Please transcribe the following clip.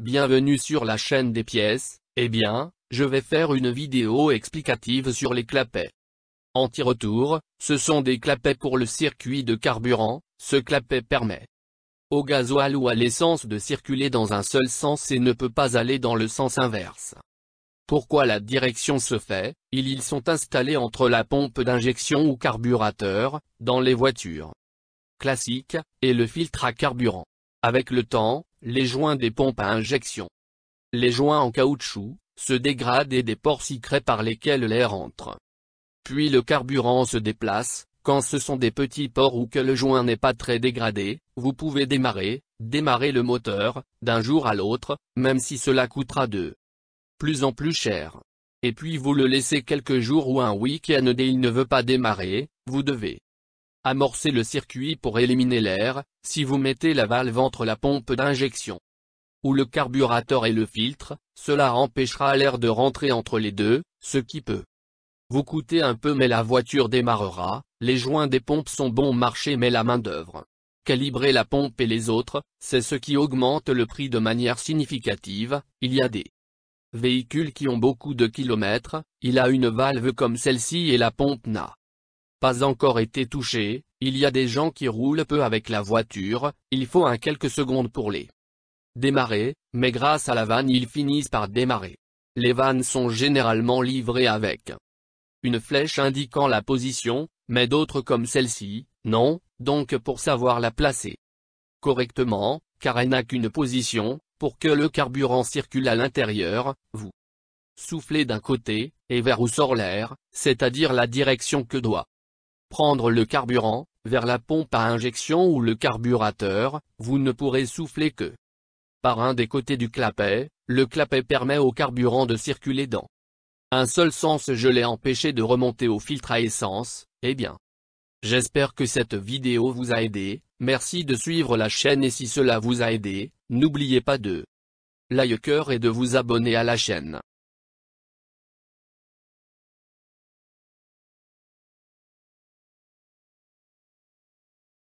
Bienvenue sur la chaîne des pièces, eh bien, je vais faire une vidéo explicative sur les clapets. Anti-retour, ce sont des clapets pour le circuit de carburant, ce clapet permet au gasoil ou à l'essence de circuler dans un seul sens et ne peut pas aller dans le sens inverse. Pourquoi la direction se fait Ils sont installés entre la pompe d'injection ou carburateur, dans les voitures classiques, et le filtre à carburant. Avec le temps, les joints des pompes à injection. Les joints en caoutchouc, se dégradent et des ports s'y créent par lesquels l'air entre. Puis le carburant se déplace, quand ce sont des petits ports ou que le joint n'est pas très dégradé, vous pouvez démarrer, démarrer le moteur, d'un jour à l'autre, même si cela coûtera de plus en plus cher. Et puis vous le laissez quelques jours ou un week-end et il ne veut pas démarrer, vous devez Amorcez le circuit pour éliminer l'air, si vous mettez la valve entre la pompe d'injection ou le carburateur et le filtre, cela empêchera l'air de rentrer entre les deux, ce qui peut vous coûter un peu mais la voiture démarrera, les joints des pompes sont bon marché mais la main d'œuvre. Calibrer la pompe et les autres, c'est ce qui augmente le prix de manière significative, il y a des véhicules qui ont beaucoup de kilomètres, il a une valve comme celle-ci et la pompe n'a encore été touché, il y a des gens qui roulent peu avec la voiture, il faut un quelques secondes pour les démarrer, mais grâce à la vanne ils finissent par démarrer. Les vannes sont généralement livrées avec une flèche indiquant la position, mais d'autres comme celle-ci, non, donc pour savoir la placer correctement, car elle n'a qu'une position, pour que le carburant circule à l'intérieur, vous soufflez d'un côté, et vers où sort l'air, c'est-à-dire la direction que doit prendre le carburant, vers la pompe à injection ou le carburateur, vous ne pourrez souffler que par un des côtés du clapet, le clapet permet au carburant de circuler dans un seul sens je l'ai empêché de remonter au filtre à essence, eh bien. J'espère que cette vidéo vous a aidé, merci de suivre la chaîne et si cela vous a aidé, n'oubliez pas de liker et de vous abonner à la chaîne.